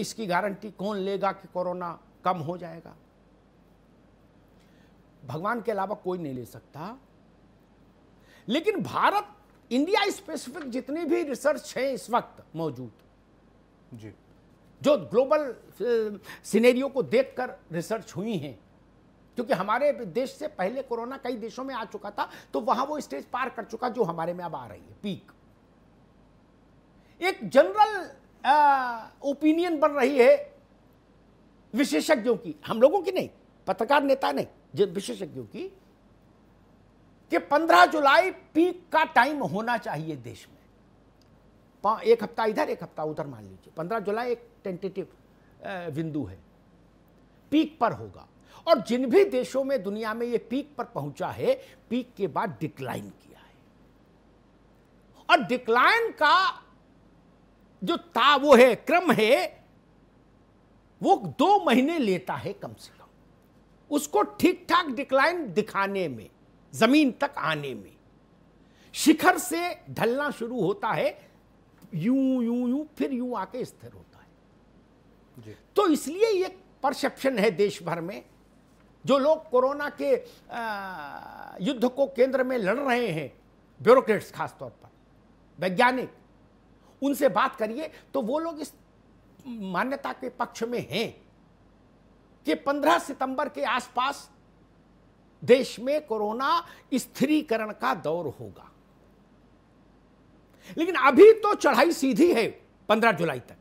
इसकी गारंटी कौन लेगा कि कोरोना कम हो जाएगा भगवान के अलावा कोई नहीं ले सकता लेकिन भारत इंडिया स्पेसिफिक जितनी भी रिसर्च है इस वक्त मौजूद जी जो ग्लोबल सिनेरियो को देखकर रिसर्च हुई है क्योंकि हमारे देश से पहले कोरोना कई देशों में आ चुका था तो वहां वो स्टेज पार कर चुका जो हमारे में अब आ रही है पीक एक जनरल ओपिनियन बन रही है विशेषज्ञों की हम लोगों की नहीं पत्रकार नेता नहीं विशेषज्ञों की कि 15 जुलाई पीक का टाइम होना चाहिए देश में एक हफ्ता इधर एक हफ्ता उधर मान लीजिए 15 जुलाई एक टेंटेटिव बिंदु है पीक पर होगा और जिन भी देशों में दुनिया में ये पीक पर पहुंचा है पीक के बाद डिक्लाइन किया है और डिक्लाइन का जो ता वो है क्रम है वो दो महीने लेता है कम से कम उसको ठीक ठाक डिक्लाइन दिखाने में जमीन तक आने में शिखर से ढलना शुरू होता है यूं यूं यूं फिर यूं आके स्थिर होता है तो इसलिए ये परसेप्शन है देश भर में जो लोग कोरोना के युद्ध को केंद्र में लड़ रहे हैं ब्यूरोक्रेट्स खासतौर पर वैज्ञानिक उनसे बात करिए तो वो लोग इस मान्यता के पक्ष में हैं कि 15 सितंबर के आसपास देश में कोरोना स्थिरीकरण का दौर होगा लेकिन अभी तो चढ़ाई सीधी है 15 जुलाई तक